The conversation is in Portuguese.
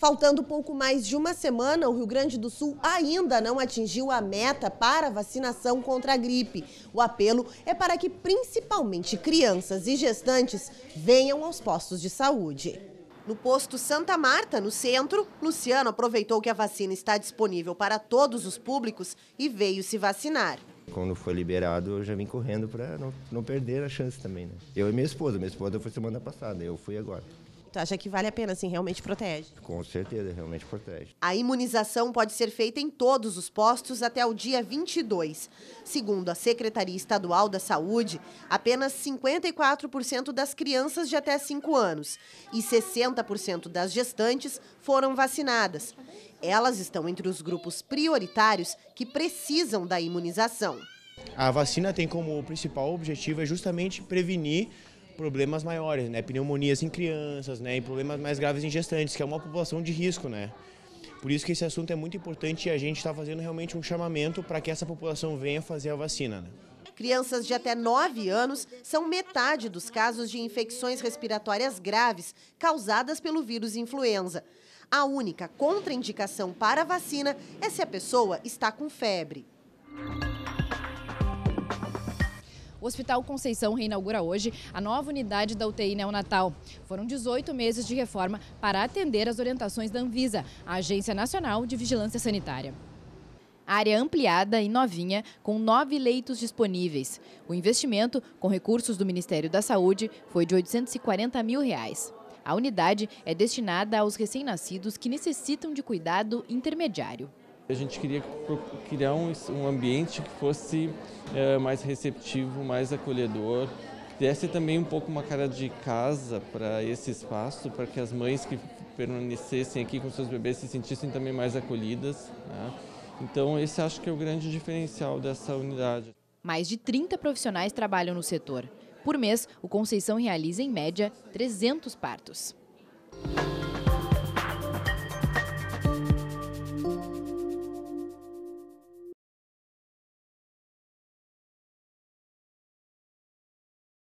Faltando pouco mais de uma semana, o Rio Grande do Sul ainda não atingiu a meta para vacinação contra a gripe. O apelo é para que principalmente crianças e gestantes venham aos postos de saúde. No posto Santa Marta, no centro, Luciano aproveitou que a vacina está disponível para todos os públicos e veio se vacinar. Quando foi liberado, eu já vim correndo para não, não perder a chance também. Né? Eu e minha esposa, minha esposa foi semana passada, eu fui agora. Tu acha que vale a pena, assim, realmente protege? Com certeza, realmente protege. A imunização pode ser feita em todos os postos até o dia 22. Segundo a Secretaria Estadual da Saúde, apenas 54% das crianças de até 5 anos e 60% das gestantes foram vacinadas. Elas estão entre os grupos prioritários que precisam da imunização. A vacina tem como principal objetivo é justamente prevenir problemas maiores, né? Pneumonias em crianças, né? E problemas mais graves em gestantes, que é uma população de risco, né? Por isso que esse assunto é muito importante e a gente está fazendo realmente um chamamento para que essa população venha fazer a vacina. Né? Crianças de até 9 anos são metade dos casos de infecções respiratórias graves causadas pelo vírus influenza. A única contraindicação para a vacina é se a pessoa está com febre. o Hospital Conceição reinaugura hoje a nova unidade da UTI neonatal. Foram 18 meses de reforma para atender as orientações da Anvisa, a Agência Nacional de Vigilância Sanitária área ampliada e novinha, com nove leitos disponíveis. O investimento, com recursos do Ministério da Saúde, foi de 840 mil reais. A unidade é destinada aos recém-nascidos que necessitam de cuidado intermediário. A gente queria criar um, ambiente que fosse é, mais receptivo, mais acolhedor, que desse também um pouco uma cara de casa para esse espaço, para que as mães que permanecessem aqui com seus bebês se sentissem também mais acolhidas. Né? Então, esse acho que é o grande diferencial dessa unidade. Mais de 30 profissionais trabalham no setor. Por mês, o Conceição realiza, em média, 300 partos.